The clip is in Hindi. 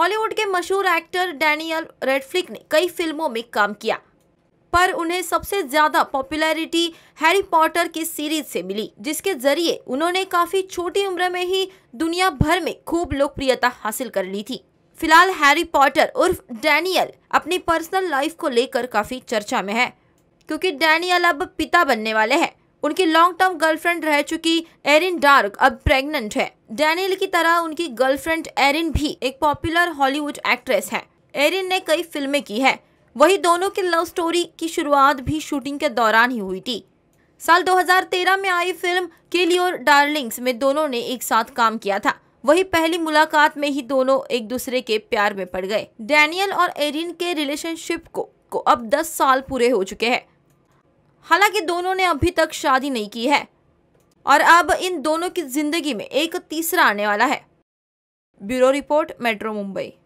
हॉलीवुड के मशहूर एक्टर डैनियल रेडफ्लिक ने कई फिल्मों में काम किया पर उन्हें सबसे ज्यादा पॉपुलैरिटी हैरी पॉटर की सीरीज से मिली जिसके जरिए उन्होंने काफी छोटी उम्र में ही दुनिया भर में खूब लोकप्रियता हासिल कर ली थी फिलहाल हैरी पॉटर उर्फ डैनियल अपनी पर्सनल लाइफ को लेकर काफी चर्चा में है क्योंकि डैनियल अब पिता बनने वाले हैं उनकी लॉन्ग टर्म गर्लफ्रेंड रह चुकी एरिन डार्क अब प्रेग्नेंट है डैनियल की तरह उनकी गर्लफ्रेंड एरिन भी एक पॉपुलर हॉलीवुड एक्ट्रेस है एरिन ने कई फिल्में की है वही दोनों की लव स्टोरी की शुरुआत भी शूटिंग के दौरान ही हुई थी साल 2013 में आई फिल्म के योर डार्लिंग्स में दोनों ने एक साथ काम किया था वही पहली मुलाकात में ही दोनों एक दूसरे के प्यार में पड़ गए डैनियल और एरिन के रिलेशनशिप को, को अब 10 साल पूरे हो चुके हैं हालांकि दोनों ने अभी तक शादी नहीं की है और अब इन दोनों की जिंदगी में एक तीसरा आने वाला है ब्यूरो रिपोर्ट मेट्रो मुंबई